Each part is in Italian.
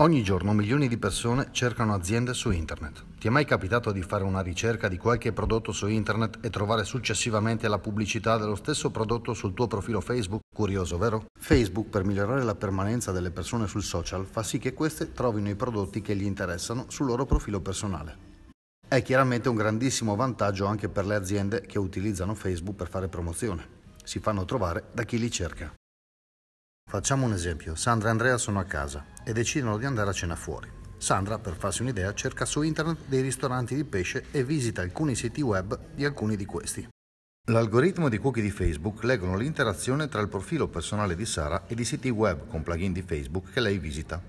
Ogni giorno milioni di persone cercano aziende su internet. Ti è mai capitato di fare una ricerca di qualche prodotto su internet e trovare successivamente la pubblicità dello stesso prodotto sul tuo profilo Facebook? Curioso, vero? Facebook, per migliorare la permanenza delle persone sul social, fa sì che queste trovino i prodotti che gli interessano sul loro profilo personale. È chiaramente un grandissimo vantaggio anche per le aziende che utilizzano Facebook per fare promozione. Si fanno trovare da chi li cerca. Facciamo un esempio, Sandra e Andrea sono a casa e decidono di andare a cena fuori. Sandra, per farsi un'idea, cerca su internet dei ristoranti di pesce e visita alcuni siti web di alcuni di questi. L'algoritmo di cookie di Facebook leggono l'interazione tra il profilo personale di Sara e i siti web con plugin di Facebook che lei visita.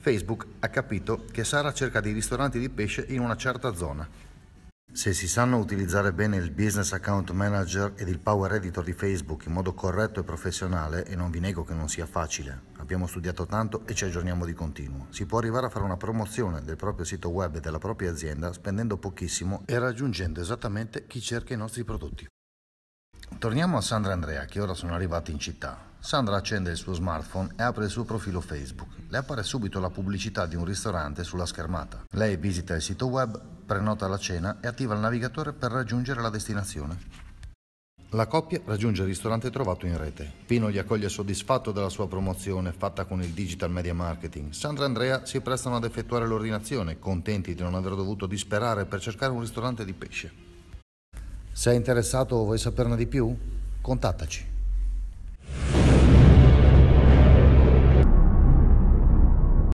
Facebook ha capito che Sara cerca dei ristoranti di pesce in una certa zona se si sanno utilizzare bene il Business Account Manager ed il Power Editor di Facebook in modo corretto e professionale, e non vi nego che non sia facile, abbiamo studiato tanto e ci aggiorniamo di continuo, si può arrivare a fare una promozione del proprio sito web e della propria azienda spendendo pochissimo e raggiungendo esattamente chi cerca i nostri prodotti. Torniamo a Sandra e Andrea, che ora sono arrivati in città. Sandra accende il suo smartphone e apre il suo profilo Facebook. Le appare subito la pubblicità di un ristorante sulla schermata. Lei visita il sito web, prenota la cena e attiva il navigatore per raggiungere la destinazione. La coppia raggiunge il ristorante trovato in rete. Pino li accoglie soddisfatto della sua promozione fatta con il digital media marketing. Sandra e Andrea si prestano ad effettuare l'ordinazione, contenti di non aver dovuto disperare per cercare un ristorante di pesce. Sei interessato o vuoi saperne di più? Contattaci.